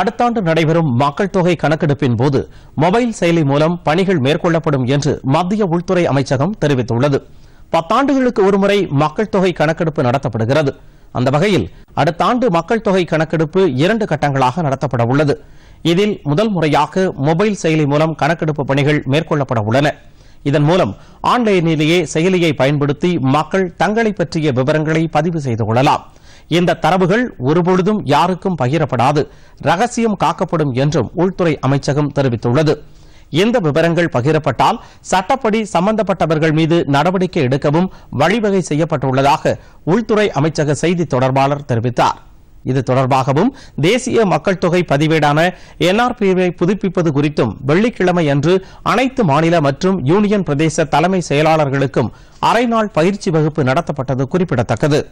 அடுத்தாண்டு நடைபெறும் மக்கள் தொகை கணக்கெடுப்பின் போது மொபைல் செயலி மூலம் பணிகள் மேற்கொள்ளப்படும் என்று மத்திய உள்துறை அமைச்சகம் தெரிவித்துள்ளது பத்தாண்டுகளுக்கு ஒருமுறை மக்கள் தொகை கணக்கெடுப்பு நடத்தப்படுகிறது அந்த வகையில் அடுத்த ஆண்டு மக்கள் தொகை கணக்கெடுப்பு இரண்டு கட்டங்களாக நடத்தப்பட உள்ளது இதில் முதல் முறையாக மொபைல் செயலி மூலம் கணக்கெடுப்பு பணிகள் மேற்கொள்ளப்பட உள்ளன இதன் மூலம் ஆன்லைனிலேயே செயலியை பயன்படுத்தி மக்கள் தங்களை பற்றிய விவரங்களை பதிவு செய்து கொள்ளலாம் இந்த தரவுகள் ஒருபொழுதும் யாருக்கும் பகிரப்படாது ரகசியம் காக்கப்படும் என்றும் உள்துறை அமைச்சகம் தெரிவித்துள்ளது இந்த விவரங்கள் பகிரப்பட்டால் சட்டப்படி சம்பந்தப்பட்டவர்கள் மீது நடவடிக்கை எடுக்கவும் வழிவகை செய்யப்பட்டுள்ளதாக உள்துறை அமைச்சக செய்தி தொடர்பாளர் தெரிவித்தாா் இது தொடர்பாகவும் தேசிய மக்கள் தொகை பதிவேடான என்ஆர்பியை புதுப்பிப்பது குறித்தும் வெள்ளிக்கிழமை அன்று அனைத்து மாநில மற்றும் யூனியன் பிரதேச தலைமை செயலாளர்களுக்கும் அரைநாள் பயிற்சி வகுப்பு நடத்தப்பட்டது குறிப்பிடத்தக்கது